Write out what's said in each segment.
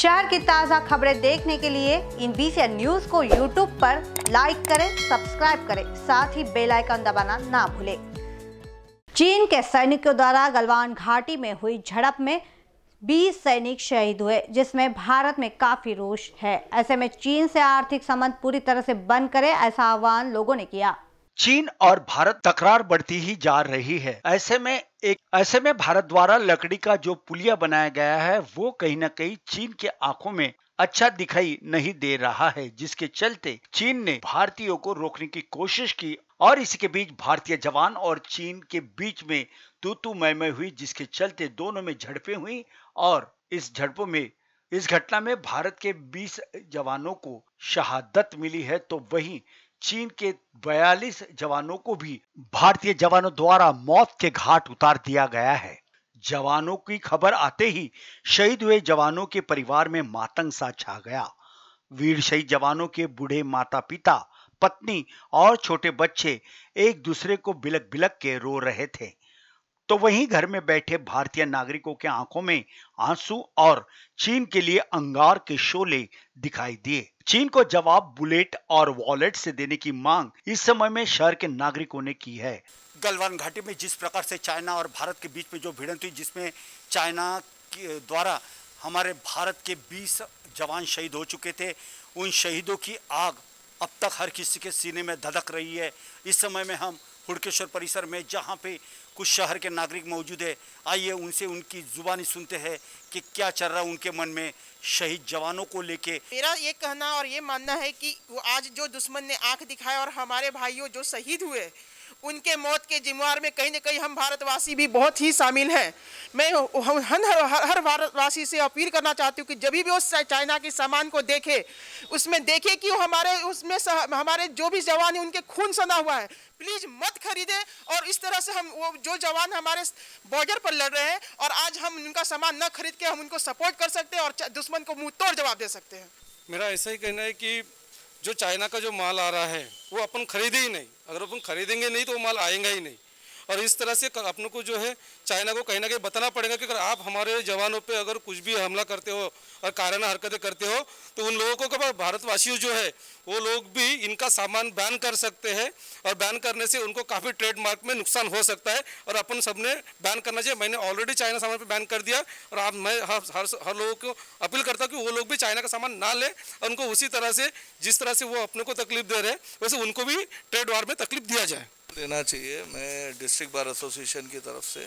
शहर की ताज़ा खबरें देखने के लिए इन बीसी न्यूज को यूट्यूब पर लाइक करें सब्सक्राइब करें साथ ही बेल आइकन दबाना ना भूलें चीन के सैनिकों द्वारा गलवान घाटी में हुई झड़प में 20 सैनिक शहीद हुए जिसमें भारत में काफ़ी रोष है ऐसे में चीन से आर्थिक संबंध पूरी तरह से बंद करे ऐसा आह्वान लोगों ने किया चीन और भारत तकरार बढ़ती ही जा रही है ऐसे में एक ऐसे में भारत द्वारा लकड़ी का जो पुलिया बनाया गया है वो कहीं ना कहीं चीन के आंखों में अच्छा दिखाई नहीं दे रहा है जिसके चलते चीन ने भारतीयों को रोकने की कोशिश की और इसी के बीच भारतीय जवान और चीन के बीच में तू तू मय हुई जिसके चलते दोनों में झड़पें हुई और इस झड़पों में इस घटना में भारत के 20 जवानों को शहादत मिली है तो वहीं चीन के 42 जवानों को भी भारतीय जवानों द्वारा मौत के घाट उतार दिया गया है जवानों की खबर आते ही शहीद हुए जवानों के परिवार में मातंग सा छा गया वीर शहीद जवानों के बूढ़े माता पिता पत्नी और छोटे बच्चे एक दूसरे को बिलक बिलक के रो रहे थे तो वहीं घर में बैठे भारतीय नागरिकों के आंखों में आंसू और चीन के लिए अंगार के शोले दिखाई दिए चीन को जवाब बुलेट और वॉलेट से देने की मांग इस समय में शहर के नागरिकों ने की है गलवान घाटी में जिस प्रकार से चाइना और भारत के बीच में जो भिड़ंत हुई जिसमें चाइना द्वारा हमारे भारत के 20 जवान शहीद हो चुके थे उन शहीदों की आग अब तक हर किसी के सीने में धधक रही है इस समय में हम हुड़केश्वर परिसर में जहाँ पे कुछ शहर के नागरिक मौजूद है आइए उनसे उनकी जुबानी सुनते हैं कि क्या चल रहा है उनके मन में शहीद जवानों को लेके मेरा ये कहना और ये मानना है कि वो आज जो दुश्मन ने आंख दिखाया और हमारे भाइयों जो शहीद हुए उनके मौत के जिम्मेवार में कहीं ना कहीं हम भारतवासी भी बहुत ही शामिल हैं मैं हर हर, हर भारतवासी से अपील करना चाहती हूँ कि जब भी वो चाइना के सामान को देखे उसमें देखे कि हमारे उसमें हमारे जो भी जवान हैं उनके खून सना हुआ है प्लीज़ मत खरीदे और इस तरह से हम वो जो जवान हमारे बॉर्डर पर लड़ रहे हैं और आज हम उनका सामान न खरीद के हम उनको सपोर्ट कर सकते हैं और दुश्मन को मुँह तोड़ जवाब दे सकते हैं मेरा ऐसा ही कहना है कि जो चाइना का जो माल आ रहा है वो अपन खरीदे ही नहीं अगर अपन खरीदेंगे नहीं तो वो माल आएगा ही नहीं और इस तरह से अपनों को जो है चाइना को कहीं ना कहीं बताना पड़ेगा कि अगर आप हमारे जवानों पे अगर कुछ भी हमला करते हो और कारण हरकतें करते हो तो उन लोगों को कब भारतवासियों जो है वो लोग भी इनका सामान बैन कर सकते हैं और बैन करने से उनको काफ़ी ट्रेडमार्क में नुकसान हो सकता है और अपन सबने बैन करना चाहिए मैंने ऑलरेडी चाइना सामान पर बैन कर दिया और आप मैं हर हर हर लोगों को अपील करता हूँ कि वो लोग भी चाइना का सामान ना लें और उनको उसी तरह से जिस तरह से वो अपने को तकलीफ दे रहे हैं वैसे उनको भी ट्रेड वार में तकलीफ दिया जाए लेना चाहिए मैं डिस्ट्रिक्ट बार एसोसिएशन की तरफ से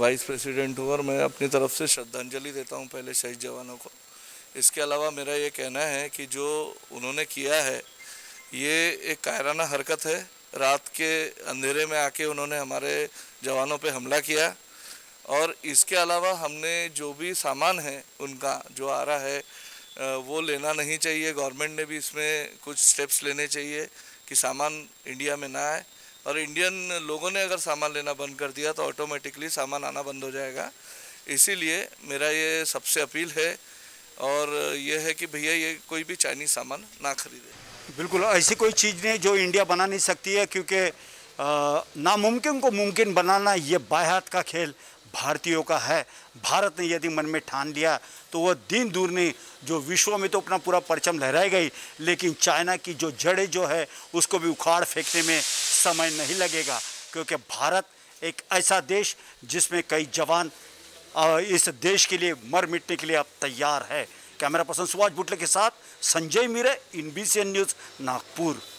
वाइस प्रेसिडेंट हूँ और मैं अपनी तरफ से श्रद्धांजलि देता हूँ पहले शहीद जवानों को इसके अलावा मेरा ये कहना है कि जो उन्होंने किया है ये एक कायराना हरकत है रात के अंधेरे में आके उन्होंने हमारे जवानों पे हमला किया और इसके अलावा हमने जो भी सामान है उनका जो आ रहा है वो लेना नहीं चाहिए गवर्नमेंट ने भी इसमें कुछ स्टेप्स लेने चाहिए कि सामान इंडिया में ना आए और इंडियन लोगों ने अगर सामान लेना बंद कर दिया तो ऑटोमेटिकली सामान आना बंद हो जाएगा इसीलिए मेरा ये सबसे अपील है और ये है कि भैया ये कोई भी चाइनीज़ सामान ना खरीदे बिल्कुल ऐसी कोई चीज़ नहीं जो इंडिया बना नहीं सकती है क्योंकि नामुमकिन को मुमकिन बनाना ये बाहत का खेल भारतीयों का है भारत ने यदि मन में ठान लिया तो वह दिन दूर नहीं जो विश्व में तो अपना पूरा परचम लहराई गई लेकिन चाइना की जो जड़ें जो है उसको भी उखाड़ फेंकने में समय नहीं लगेगा क्योंकि भारत एक ऐसा देश जिसमें कई जवान इस देश के लिए मर मिटने के लिए अब तैयार है कैमरा पर्सन सुभाष बुटले के साथ संजय मीरे इन न्यूज़ नागपुर